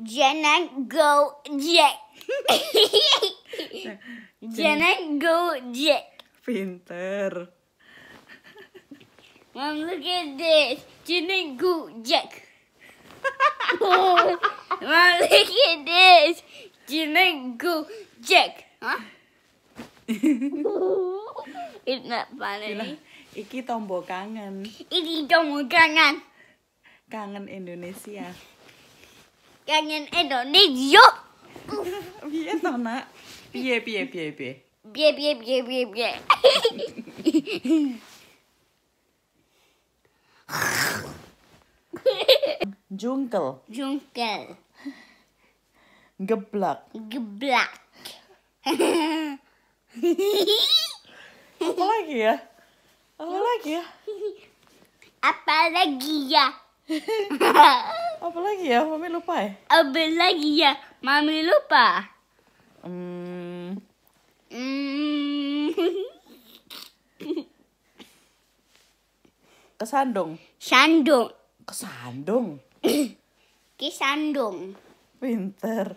Jangan Gojek. Jangan Gojek. Pinter. Mom, look at this. Jangan Gojek. Mom, look at this. Jangan Gojek. Huh? It's not funny. Gila, iki tombol kangen. Iki tombol kangen. Kangen Indonesia kangen Indonesia piye to nak piye piye piye piye piye piye piye piye piye jungkel jungkel geblak geblak apa lagi ya apa lagi ya apa lagi ya lagi ya? Mami lupa ya? Apa lagi ya? Mami lupa. Hmm. Hmm. Kesandung. Sandung. Kesandung. Kesandung. Pinter.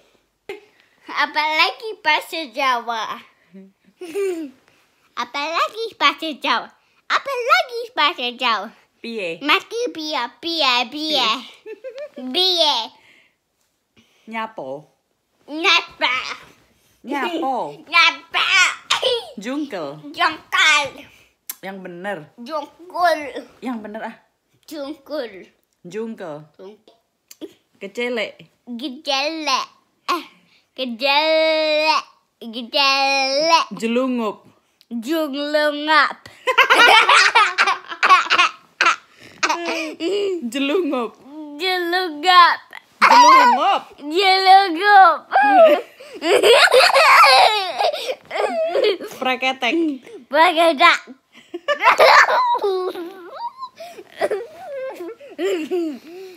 Apalagi bahasa Jawa. Apalagi bahasa Jawa. Apalagi bahasa Jawa. Piye? Mati piye piye piye. Bije. Nyapo. nyapa Nyapo. Nyapa. Jungkel. Jungkel. Yang bener. Jungkul. Yang bener ah. Jungkul. Jungkel. kecele Kecelek. Kecelek. Eh, kecelek. Kecelek. Jelungup. Junglungup. Jelungup. Jelugap. jelugap jelugap Preketek. Preketek.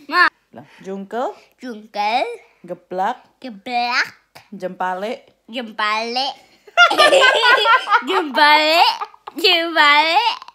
Ma. Jungkel. Jungkel. Geblak. Geblak. Jempale. Jempale. jempale. Jempale.